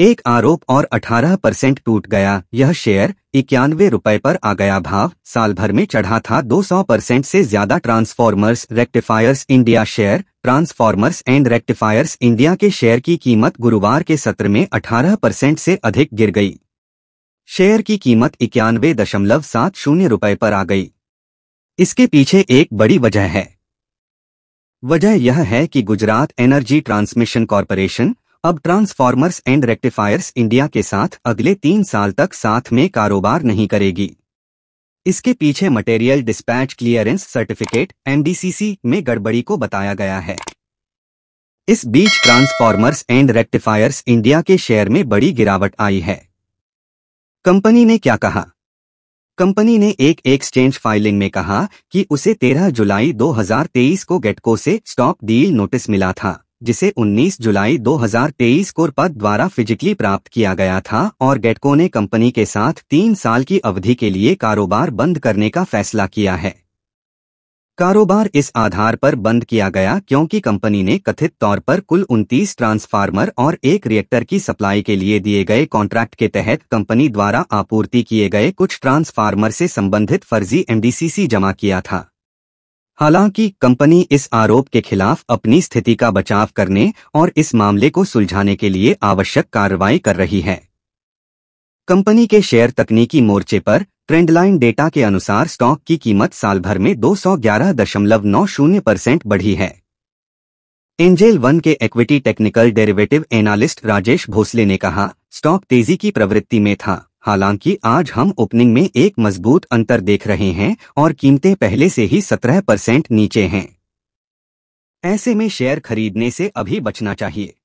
एक आरोप और 18 परसेंट टूट गया यह शेयर इक्यानवे रुपए पर आ गया भाव साल भर में चढ़ा था 200 परसेंट से ज्यादा transformers rectifiers India share transformers and rectifiers India के शेयर की कीमत गुरुवार के सत्र में 18 परसेंट से अधिक गिर गई शेयर की कीमत इक्यानवे दशमलव सात शून्य रुपए पर आ गई इसके पीछे एक बड़ी वजह है वजह यह है कि गुजरात एनर्जी ट्रांसमिशन कॉरपोरेशन अब ट्रांसफार्मर्स एंड रेक्टिफायर्स इंडिया के साथ अगले तीन साल तक साथ में कारोबार नहीं करेगी इसके पीछे material dispatch clearance certificate MDCC में गड़बड़ी को बताया गया है इस बीच ट्रांसफार्मर्स एंड रेक्टिफायर्स इंडिया के शेयर में बड़ी गिरावट आई है कंपनी ने क्या कहा कंपनी ने एक एक्सचेंज फाइलिंग में कहा कि उसे 13 जुलाई 2023 को गेटको से स्टॉक डील नोटिस मिला था जिसे 19 जुलाई 2023 को पद द्वारा फिजिकली प्राप्त किया गया था और गेटको ने कंपनी के साथ तीन साल की अवधि के लिए कारोबार बंद करने का फैसला किया है कारोबार इस आधार पर बंद किया गया क्योंकि कंपनी ने कथित तौर पर कुल 29 ट्रांसफार्मर और एक रिएक्टर की सप्लाई के लिए दिए गए कॉन्ट्रैक्ट के तहत कंपनी द्वारा आपूर्ति किए गए कुछ ट्रांसफार्मर से संबंधित फर्जी एमडीसीसी जमा किया था हालांकि कंपनी इस आरोप के खिलाफ अपनी स्थिति का बचाव करने और इस मामले को सुलझाने के लिए आवश्यक कार्रवाई कर रही है कंपनी के शेयर तकनीकी मोर्चे पर ट्रेंडलाइन डेटा के अनुसार स्टॉक की कीमत साल भर में 211.90 परसेंट बढ़ी है एंजेल वन के equity technical derivative analyst Rajesh Bhosale ने कहा स्टॉक तेजी की प्रवृत्ति में था हालांकि आज हम ओपनिंग में एक मजबूत अंतर देख रहे हैं और कीमतें पहले से ही 17 परसेंट नीचे हैं ऐसे में शेयर खरीदने से अभी बचना चाहिए